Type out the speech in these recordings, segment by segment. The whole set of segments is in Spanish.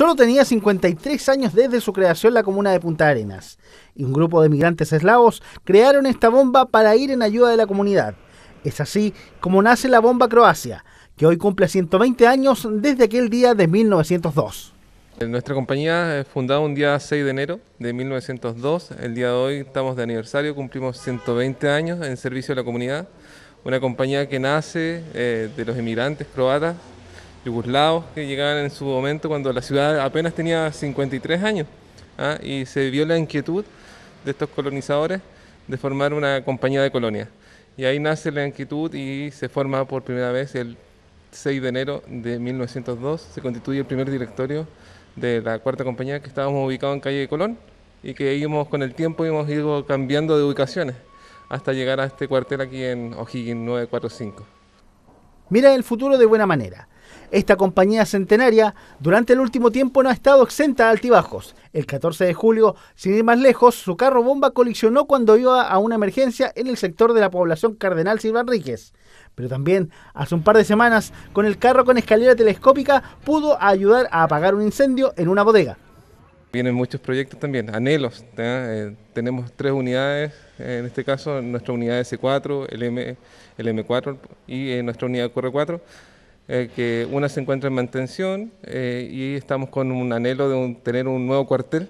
Solo tenía 53 años desde su creación la comuna de Punta Arenas, y un grupo de migrantes eslavos crearon esta bomba para ir en ayuda de la comunidad. Es así como nace la bomba Croacia, que hoy cumple 120 años desde aquel día de 1902. Eh, nuestra compañía es fundada un día 6 de enero de 1902. El día de hoy estamos de aniversario, cumplimos 120 años en servicio a la comunidad. Una compañía que nace eh, de los inmigrantes croatas yugoslavos que llegaban en su momento cuando la ciudad apenas tenía 53 años ¿ah? y se vio la inquietud de estos colonizadores de formar una compañía de colonia... Y ahí nace la inquietud y se forma por primera vez el 6 de enero de 1902, se constituye el primer directorio de la cuarta compañía que estábamos ubicados en calle de Colón y que íbamos con el tiempo íbamos ido cambiando de ubicaciones hasta llegar a este cuartel aquí en O'Higgins 945. Mira el futuro de buena manera. Esta compañía centenaria durante el último tiempo no ha estado exenta de altibajos. El 14 de julio, sin ir más lejos, su carro bomba colisionó cuando iba a una emergencia en el sector de la población Cardenal Silva Enríquez. Pero también, hace un par de semanas, con el carro con escalera telescópica pudo ayudar a apagar un incendio en una bodega. Vienen muchos proyectos también, anhelos. Eh, tenemos tres unidades, en este caso nuestra unidad S4, el, M, el 4 y eh, nuestra unidad QR4. Eh, que una se encuentra en mantención eh, y estamos con un anhelo de tener un nuevo cuartel.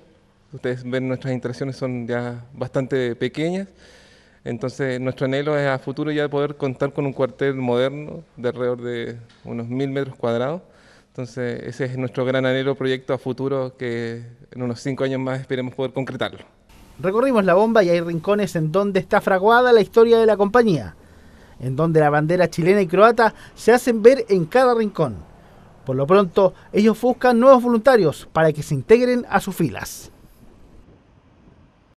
Ustedes ven nuestras instalaciones son ya bastante pequeñas, entonces nuestro anhelo es a futuro ya poder contar con un cuartel moderno de alrededor de unos mil metros cuadrados. Entonces ese es nuestro gran anhelo proyecto a futuro que en unos cinco años más esperemos poder concretarlo. Recorrimos la bomba y hay rincones en donde está fraguada la historia de la compañía en donde la bandera chilena y croata se hacen ver en cada rincón. Por lo pronto, ellos buscan nuevos voluntarios para que se integren a sus filas.